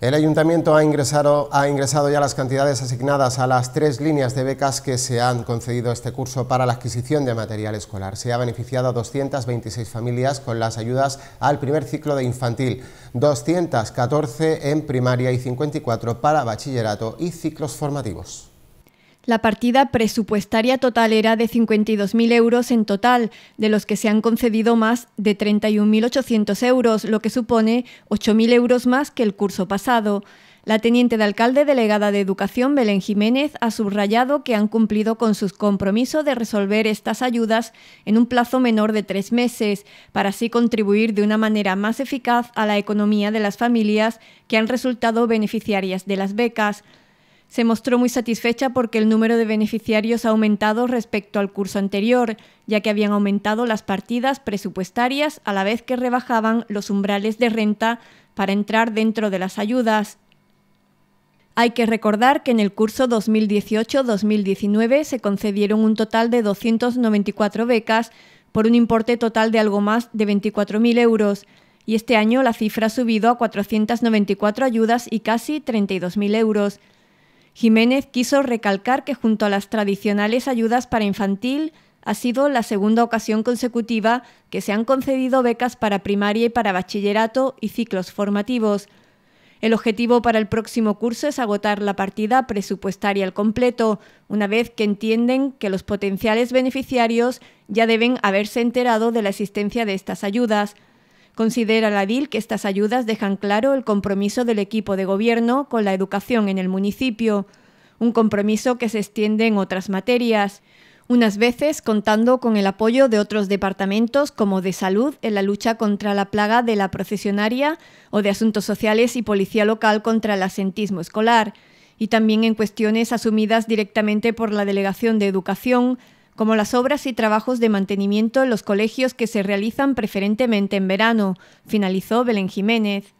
El Ayuntamiento ha ingresado, ha ingresado, ya las cantidades asignadas a las tres líneas de becas que se han concedido este curso para la adquisición de material escolar. Se ha beneficiado a 226 familias con las ayudas al primer ciclo de infantil, 214 en primaria y 54 para bachillerato y ciclos formativos. La partida presupuestaria total era de 52.000 euros en total, de los que se han concedido más de 31.800 euros, lo que supone 8.000 euros más que el curso pasado. La teniente de alcalde delegada de Educación, Belén Jiménez, ha subrayado que han cumplido con su compromiso de resolver estas ayudas en un plazo menor de tres meses, para así contribuir de una manera más eficaz a la economía de las familias que han resultado beneficiarias de las becas se mostró muy satisfecha porque el número de beneficiarios ha aumentado respecto al curso anterior, ya que habían aumentado las partidas presupuestarias a la vez que rebajaban los umbrales de renta para entrar dentro de las ayudas. Hay que recordar que en el curso 2018-2019 se concedieron un total de 294 becas por un importe total de algo más de 24.000 euros y este año la cifra ha subido a 494 ayudas y casi 32.000 euros. Jiménez quiso recalcar que junto a las tradicionales ayudas para infantil, ha sido la segunda ocasión consecutiva que se han concedido becas para primaria y para bachillerato y ciclos formativos. El objetivo para el próximo curso es agotar la partida presupuestaria al completo, una vez que entienden que los potenciales beneficiarios ya deben haberse enterado de la existencia de estas ayudas. Considera la DIL que estas ayudas dejan claro el compromiso del equipo de gobierno con la educación en el municipio, un compromiso que se extiende en otras materias, unas veces contando con el apoyo de otros departamentos como de salud en la lucha contra la plaga de la procesionaria o de asuntos sociales y policía local contra el asentismo escolar, y también en cuestiones asumidas directamente por la Delegación de Educación, como las obras y trabajos de mantenimiento en los colegios que se realizan preferentemente en verano, finalizó Belén Jiménez.